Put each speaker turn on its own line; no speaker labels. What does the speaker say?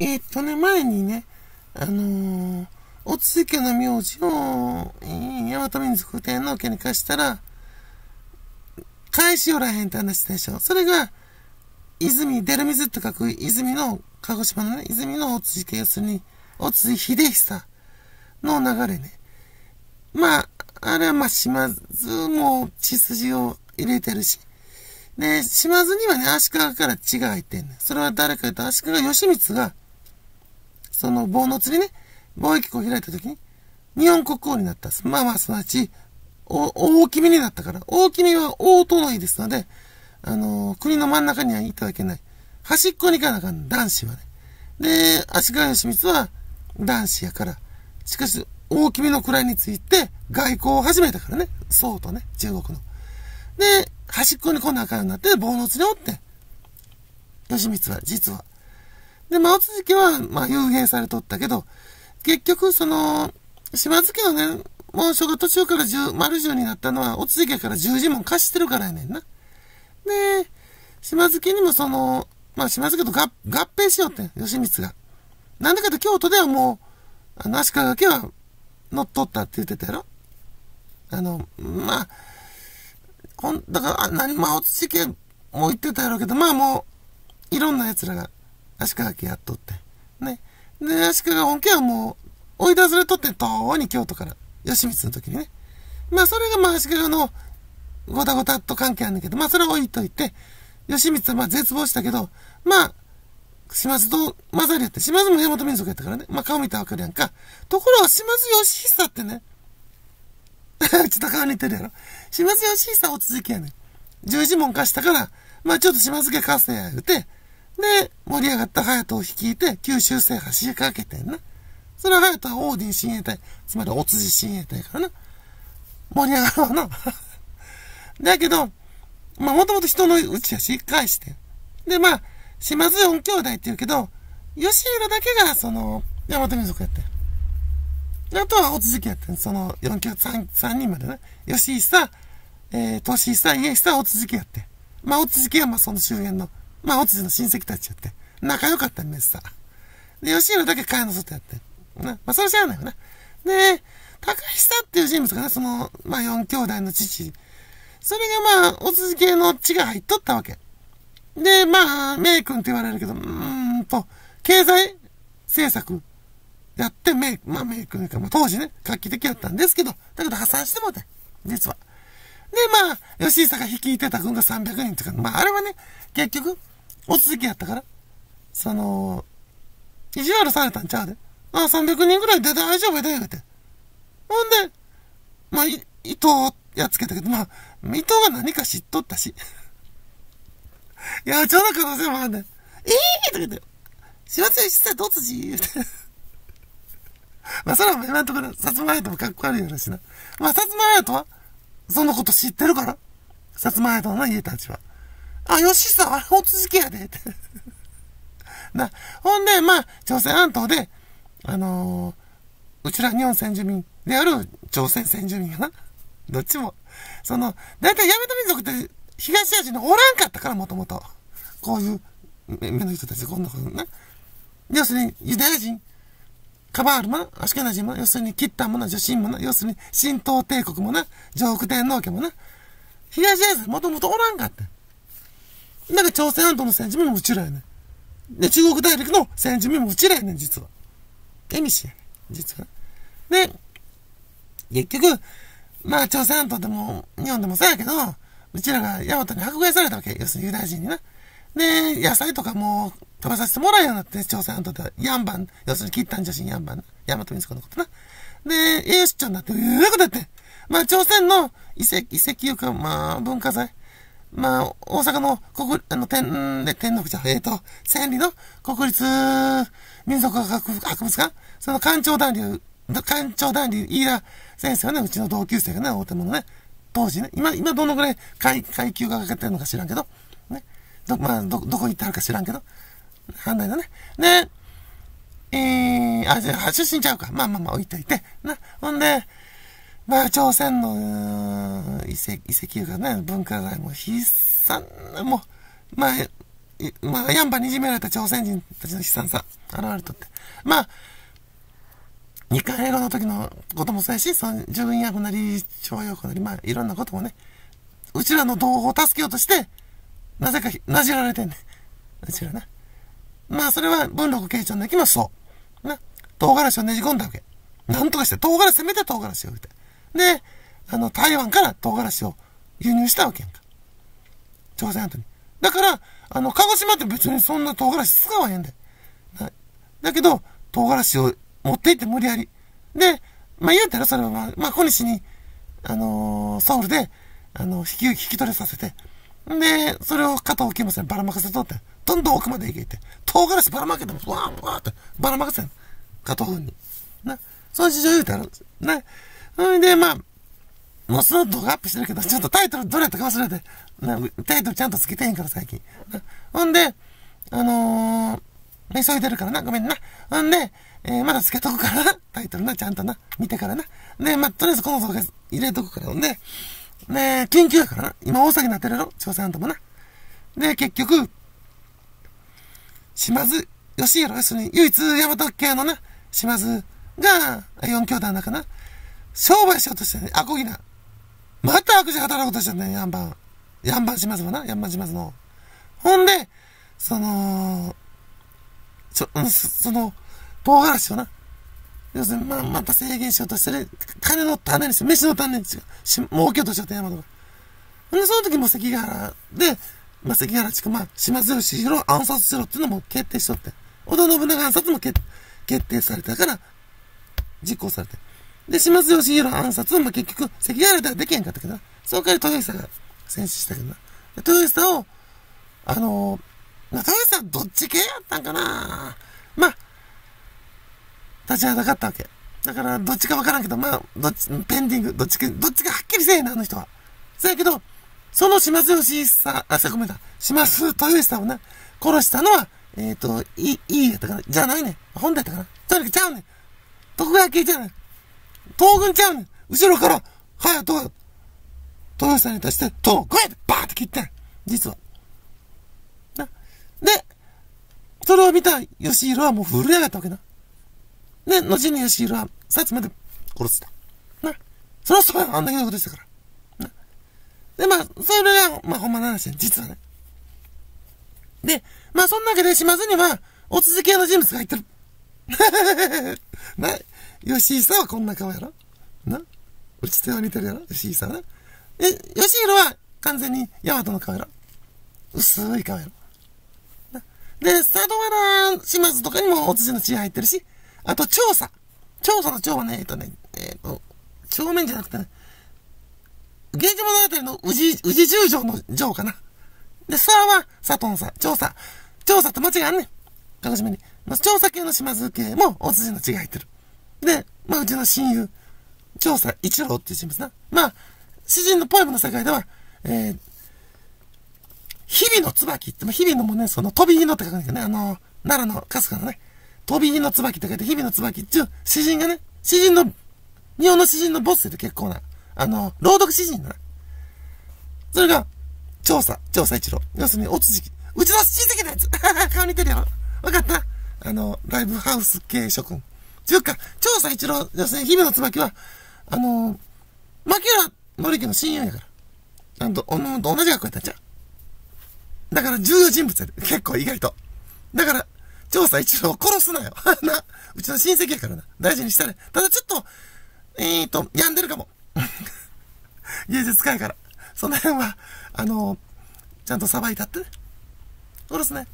えー、っとね、前にね、あのー、落ち家の名字を、えー、大和民族天皇家に貸したら、返しおらへんって話したでしょ。それが、泉、出る水って書く泉の、鹿児島のね、泉のお津っ要するに、大津秀久の流れね。まあ、あれはまあ島津も血筋を入れてるし。で、島津にはね、足利から血が入ってんねそれは誰か言うと足利義満がその棒の釣りね、貿易港を開いた時に、日本国王になった。まあまあ、すなわち、大きめになったから、大きめは大隣ですので、あのー、国の真ん中にはいただけない。端っこに行かなあかん、男子はね。で、足利義満は男子やから。しかし、大きめの位について外交を始めたからね。そうとね、中国の。で、端っこに来なあかんなって、棒の釣りをって。義満は、実は、で、まあ、津家は、まあ、幽閉されとったけど、結局、その、島津家はね、もう、が途中から十、丸十になったのは、お津家から十字門貸してるからやねんな。で、島津家にもその、まあ、島津家と合併しようって、義光が。なんでかって京都ではもう、あの、足利家は乗っ取ったって言ってたやろあの、まあ、ほん、だから、あ、何、まあ、お津家も言ってたやろうけど、まあもう、いろんな奴らが足利家やっとって。ね。で、足利本家はもう、追い出されとって、とうに京都から。義満の時にね。まあ、それがまあ、足利の、ごたごたと関係あるんだけど、まあ、それは置いといて、義満はまあ、絶望したけど、まあ、島津と混ざり合って、島津も山本民族やったからね。まあ、顔見たらわかるやんか。ところが、島津義久ってね、ちょっと顔似てるやろ。島津義久落ち着きやねん。十字門貸したから、まあ、ちょっと島津家貸せや、言うて、で、盛り上がった隼人を率いて、九州制覇しかけてんな。それは隼人はオーディン親衛隊、つまりお辻親衛隊からな。盛り上がろうな。だけど、まあもともと人のうちやし、かりして。で、まあ、島津四兄弟って言うけど、吉浦だけが、その、山手民族やって。あとは、お辻家きやってその、四兄弟三、人までね。吉久、えー、年久、家久、お辻家きやって。まあ、お辻家きは、まあ、その周辺のまあ、つじの親戚たちやって、仲良かったんですさ。で、吉野だけ会の外やって。な、まあ、それ知らないよな。で、高久っていう人物がね、その、まあ、四兄弟の父。それがまあ、おじ系の血が入っとったわけ。で、まあ、メイ君って言われるけど、うーんと、経済政策やってメイ、まあメイ君か、まあ当時ね、画期的やったんですけど、だけど破産してもうて、実は。で、まあ、吉井さんが率いてた軍が300人とか、まあ、あれはね、結局、お続きやったから、その、意地悪されたんちゃうで。ああ、300人ぐらいで大丈夫やで、言うて。ほんで、まあ、伊藤やっつけたけど、まあ、伊藤が何か知っとったし。いや、ちょうど可能性もあんねん。ええー、とか言って、すいよ、せん、一切突時言うて。まあ、それは今のところ、さつまいともかっこ悪いやろしな。まあ、さつまいとは、そのこと知ってるから。さつまいとの家たちは。あ、よしさ、あれお続けやで、っ てな、ほんで、まあ、朝鮮半島で、あのー、うちら日本先住民である朝鮮先住民かな。どっちも。その、だいたいヤマ民族って東アジアのおらんかったから、もともと。こういう目の人たち、こんなことな。要するに、ユダヤ人、カバールもな、アシュケナジも要するにキッタンもな、女神もな、要するに神道帝国もな、上空天皇家もな、東アジアもともとおらんかって。だから朝鮮半島の住民もうちらやねん。で、中国大陸の住民もうちらやねん、実は。エミシやねん、実は。で、結局、まあ朝鮮半島でも、日本でもそうやけど、うちらがヤマトに迫害されたわけ。要するにユダヤ人にな。で、野菜とかも食べさせてもらうようになって、朝鮮半島では、ヤンバン、要するに切ったんじしヤンバン、ヤマトミツコのことな。で、栄養失調になって、うーことやって、まあ、朝鮮の遺跡、遺跡よく、まあ、文化財、まあ、大阪の国、あの、天、で、天のじゃ、えっ、ー、と、千里の国立民族博物館、その館長団流、館長団流、飯田先生はね、うちの同級生がね、大手物ね、当時ね、今、今どのぐらい階階級がかけてるのか知らんけど、ど、まあ、ど、どこ行ってはるか知らんけど。反対だね。で、えー、あ、じゃあ、出身ちゃうか。まあまあまあ、置いといて。な、ほんで、まあ、朝鮮の、遺跡、遺跡がね、文化財も悲惨な、もう、まあ、まあ、やんばにじめられた朝鮮人たちの悲惨さ、現れとって。まあ、二回映画の時のこともそうやし、その、自分役なり、徴用工なり、まあ、いろんなこともね、うちらの同胞を助けようとして、なぜか、なじられてんねん。なじらな。まあ、それは文禄慶長の時もそう。な。唐辛子をねじ込んだわけ。なんとかして、唐辛子、せめて唐辛子を言って。で、あの、台湾から唐辛子を輸入したわけやんか。朝鮮半島に。だから、あの、鹿児島って別にそんな唐辛子使わへんで。だけど、唐辛子を持って行って無理やり。で、まあ、言うたらそれはまあ、まあ、小西に、あのー、ソウルで、あの、引き、引き取りさせて、で、それを片沖もせん、ばらまかせとって、どんどん奥まで行けって、唐辛子ばらまけても、わーわーって、ばらまかせん。片方に。な、そういう事情言うてあるんですよ。ね。うんで、まあ、もうその動画アップしてるけど、ちょっとタイトルどれやったか忘れて、なタイトルちゃんとつけてへんから最近。ほんで、あのー、急いでるからな、ごめんな。ほんで、えー、まだつけとくからな、タイトルな、ちゃんとな、見てからな。で、まあ、とりあえずこの動画入れとくから、ほんで、で、緊急やからな。今大騒ぎになってるやろ調査班ともな。で、結局、島津義弘要するに、唯一大和家のな、島津が、4兄弟の中な、商売しようとしてね、アコギな。また悪事働ことしてんね、ヤンバン。ヤンバン島津はな、ヤンバン島津の。ほんで、その、その、唐辛子をな、要するに、まあ、また制限しようとしてる。金の種にし、飯の種にし、し儲けようとしちゃった山とか。で、その時も関ヶ原で、まあ、関ヶ原地区、まあ、島津義弘暗殺しろっていうのも決定しとって。織田信長暗殺も決定されたから、実行されて。で、島津義弘暗殺も結局、関ヶ原ではできへんかったけどな。その代わり豊久が戦死したけどな。で、豊久を、あのー、まあ、豊久どっち系やったんかなまあ、立ちはなかったわけ。だから、どっちかわからんけど、まあ、どっち、ペンディング、どっちか、どっちかはっきりせえな、あの人は。そやけど、その島津義さ、あ、ごめんな。島津豊さんをな、殺したのは、えっ、ー、と、い、いいいやったかな。じゃないね。本だったかな。とにかくちゃうねん。徳川家じゃねい。東軍ちゃうねん。後ろから、はや、と、豊さんに対して、と、こうやって、バーって切ってん。実は。な。で、それを見た義弘はもう震えやがったわけな。で、後にヨシヒロは、つまで殺した。な。それはそうは、あんだけのことしたから。な。で、まあ、それが、まあ、ほんまの話ね、実はね。で、まあ、そんなわけで、島津には、お続き屋の人物が入ってる。な、吉井さんはこんな顔やろな打ち手は似てるやろ吉井さんな。え、吉弘は完全にヤマトの顔やろ薄い顔やろな。で、佐渡原島津とかにもお辻の血入ってるし、あと、調査。調査の調はね、えっとね、えっ、と、正面じゃなくて、ね、源氏物語の宇治、宇治十条の条かな。で、沢は、佐藤さ、調査。調査と間違いあんねん。鹿児島に。調査系の島津系も、お筋の血が入ってる。で、まあ、うちの親友、調査一郎っていう人物な。まあ、詩人のポエムの世界では、えー、日々の椿って、まあ、日々のもね、その飛びに乗って書くんだけよね。あの、奈良の春日のね、飛び火の椿とか言て、日々の椿っていう詩人がね、詩人の、日本の詩人のボスで結構な、あの、朗読詩人だな。それが、調査、調査一郎。要するに、おつじき、うちの親戚のやつ 顔似てるよわかったあの、ライブハウス系諸君。ちゅうか、調査一郎、要するに、々の椿は、あのー、牧浦典樹の親友やから。ゃんと、おのと同じ学校やったんちゃうだから重要人物やで。結構意外と。だから、調査一郎殺すなよ。な、うちの親戚やからな。大事にしたね。ただちょっと、えーと、病んでるかも。芸術家やから。その辺は、あのー、ちゃんとさばいたってね。殺すね。